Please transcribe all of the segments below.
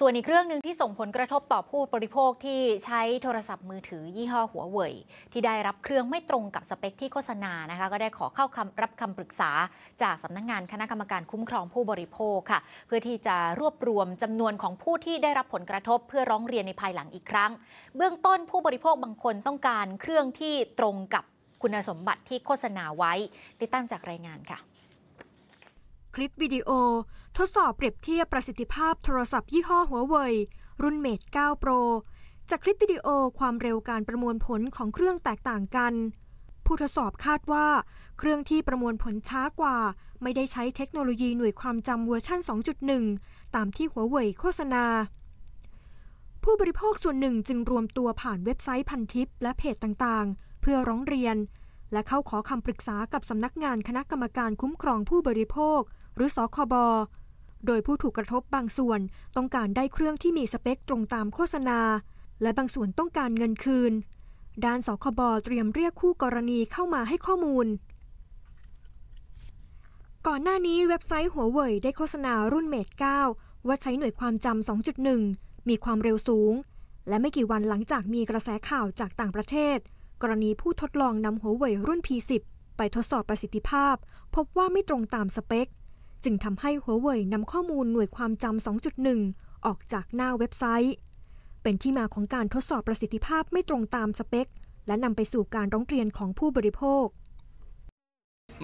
ส่วนอีกเรื่องหนึ่งที่ส่งผลกระทบต่อผู้บริโภคที่ใช้โทรศัพท์มือถือยี่ห้อหัวเว่ยที่ได้รับเครื่องไม่ตรงกับสเปคที่โฆษณานะคะก็ได้ขอเข้าคำรับคำปรึกษาจากสำนักงงานคณะกรรมการคุ้มครองผู้บริโภคค่ะ เพื่อที่จะรวบรวมจำนวนของผู้ที่ได้รับผลกระทบเพื่อร้องเรียนในภายหลังอีกครั้ง เบื้องต้นผู้บริโภคบางคนต้องการเครื่องที่ตรงกับคุณสมบัติที่โฆษณาไว้ ติดตามจากรายงานค่ะคลิปวิดีโอ ทดสอบเปรียบเทียบประสิทธิภาพโทรศัพท์ยี่ห้อหัวเว่ยรุ่นเมท9 Pro จากคลิปวิดีโอความเร็วการประมวลผลของเครื่องแตกต่างกัน ผู้ทดสอบคาดว่า เครื่องที่ประมวลผลช้ากว่า ไม่ได้ใช้เทคโนโลยีหน่วยความจำเวอร์ชัน2.1 ตามที่หัวเว่ยโฆษณา ผู้บริโภคส่วนหนึ่งจึงรวมตัวผ่านเว็บไซต์พันทิปและเพจต่างๆ เพื่อร้องเรียน และเข้าขอคำปรึกษากับสำนักงานคณะกรรมการคุ้มครองผู้บริโภคหรือสคบ โดยผู้ถูกกระทบบางส่วนต้องการได้เครื่องที่มีสเปคตรงตามโฆษณา และบางส่วนต้องการเงินคืน ด้านสคบ เตรียมเรียกคู่กรณีเข้ามาให้ข้อมูล ก่อนหน้านี้เว็บไซต์หัวเว่ยได้โฆษณารุ่นเมท9ว่าใช้หน่วยความจำ2.1 มีความเร็วสูง และไม่กี่วันหลังจากมีกระแสข่าวจากต่างประเทศ กรณีผู้ทดลองนำหัวเว่ยรุ่น P10 ไปทดสอบประสิทธิภาพ พบว่าไม่ตรงตามสเปคจึงทำให้หัวเว่ยนำข้อมูลหน่วยความจำ 2.1 ออกจากหน้าเว็บไซต์ เป็นที่มาของการทดสอบประสิทธิภาพไม่ตรงตามสเปค และนำไปสู่การร้องเรียนของผู้บริโภค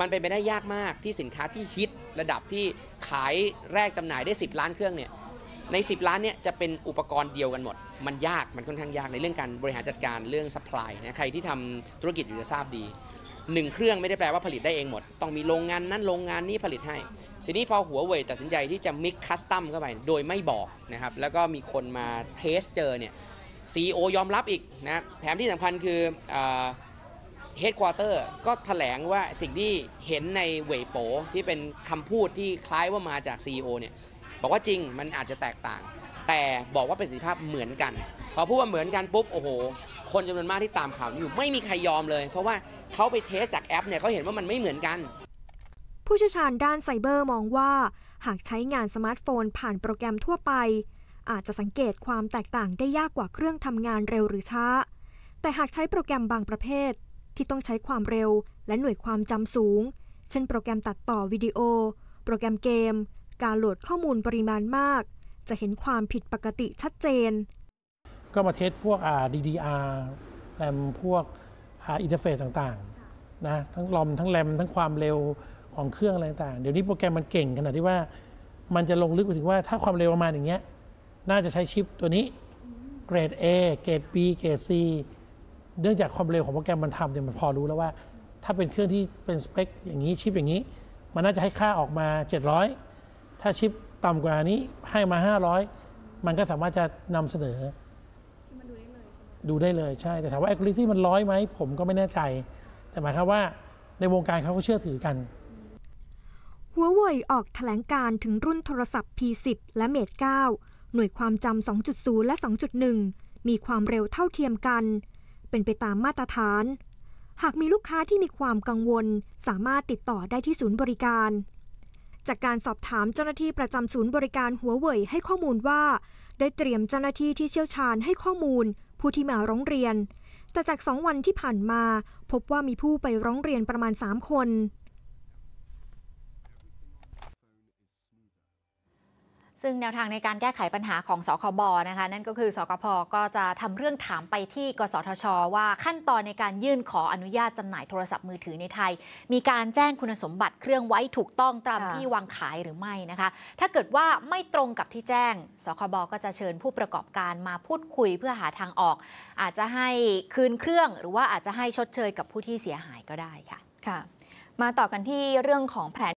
มันเป็นไปได้ยากมากที่สินค้าที่ฮิตระดับที่ขายแรกจำหน่ายได้ 10 ล้านเครื่องเนี่ยใน 10 ล้านเนี่ยจะเป็นอุปกรณ์เดียวกันหมด มันยาก มันค่อนข้างยากในเรื่องการบริหารจัดการเรื่อง supply นะ ใครที่ทำธุรกิจอยู่จะทราบดี หนึ่งเครื่องไม่ได้แปลว่าผลิตได้เองหมด ต้องมีโรงงานนั้นโรงงานนี้ผลิตให้ ทีนี้พอหัวเว่ยตัดสินใจที่จะมิกคัสตัมเข้าไป โดยไม่บอกนะครับ แล้วก็มีคนมาเทสเจอเนี่ยซีอยอมรับอีกนะ แถมที่สำคัญคือเฮดควอเตอร์ก็แถลงว่าสิ่งที่เห็นในเว่ยโป ที่เป็นคำพูดที่คล้ายว่ามาจาก CEO เนี่ยบอกว่าจริงมันอาจจะแตกต่าง แต่บอกว่าประสิทธิภาพเหมือนกันพอพูดว่าเหมือนกันปุ๊บโอ้โหคนจำนวนมากที่ตามข่าวนี้อยู่ไม่มีใครยอมเลย เพราะว่าเขาไปเทสจากแอปเนี่ยเขาเห็นว่ามันไม่เหมือนกัน ผู้เชี่ยวชาญด้านไซเบอร์มองว่า หากใช้งานสมาร์ทโฟนผ่านโปรแกรมทั่วไป อาจจะสังเกตความแตกต่างได้ยากกว่าเครื่องทำงานเร็วหรือช้าแต่หากใช้โปรแกรมบางประเภท ที่ต้องใช้ความเร็ว และหน่วยความจำสูง เช่นโปรแกรมตัดต่อวิดีโอ โปรแกรมเกมการโหลดข้อมูลปริมาณมาก จะเห็นความผิดปกติชัดเจน ก็มาเทสพวก DDR แรมพวกอินเทอร์เฟซต่างๆนะทั้งลอมทั้งแรม ทั้งความเร็วของเครื่องอะไรต่างเดี๋ยวนี้โปรแกรมมันเก่งขนาดที่ว่ามันจะลงลึกไปถึงว่าถ้าความเร็วประมาณอย่างเงี้ยน่าจะใช้ชิปตัวนี้เกรด A เกรด B เกรด C เนื่องจากความเร็วของโปรแกรมมันทำเนี่ยมันพอรู้แล้วว่า ถ้าเป็นเครื่องที่เป็นสเปคอย่างนี้ชิปอย่างนี้ มันน่าจะให้ค่าออกมา 700ถ้าชิปต่ำกว่านี้ให้มา 500 มันก็สามารถจะนำเสนอดูได้เลยใช่ แต่ถามว่า accuracy มันร้อยไหม ผมก็ไม่แน่ใจ แต่หมายความว่าในวงการเขาก็เชื่อถือกัน หัวเว่ยออกแถลงการถึงรุ่นโทรศัพท์ P10 และ Mate 9หน่วยความจำ2.0 และ 2.1 มีความเร็วเท่าเทียมกัน เป็นไปตามมาตรฐาน หากมีลูกค้าที่มีความกังวลสามารถติดต่อได้ที่ศูนย์บริการจากการสอบถามเจ้าหน้าที่ประจำศูนย์บริการหัวเว่ยให้ข้อมูลว่า ได้เตรียมเจ้าหน้าที่ที่เชี่ยวชาญให้ข้อมูลผู้ที่มาร้องเรียน แต่จากสองวันที่ผ่านมา พบว่ามีผู้ไปร้องเรียนประมาณ3คนซึ่งแนวทางในการแก้ไขปัญหาของสคบนะคะ นั่นก็คือสกพก็จะทำเรื่องถามไปที่ กสทช ว่าขั้นตอนในการยื่นขออนุญาตจำหน่ายโทรศัพท์มือถือในไทย มีการแจ้งคุณสมบัติเครื่องไว้ถูกต้องตามที่วางขายหรือไม่นะคะ ถ้าเกิดว่าไม่ตรงกับที่แจ้งสคบก็จะเชิญผู้ประกอบการมาพูดคุยเพื่อหาทางออก อาจจะให้คืนเครื่องหรือว่าอาจจะให้ชดเชยกับผู้ที่เสียหายก็ได้ค่ะค่ะมาต่อกันที่เรื่องของแผน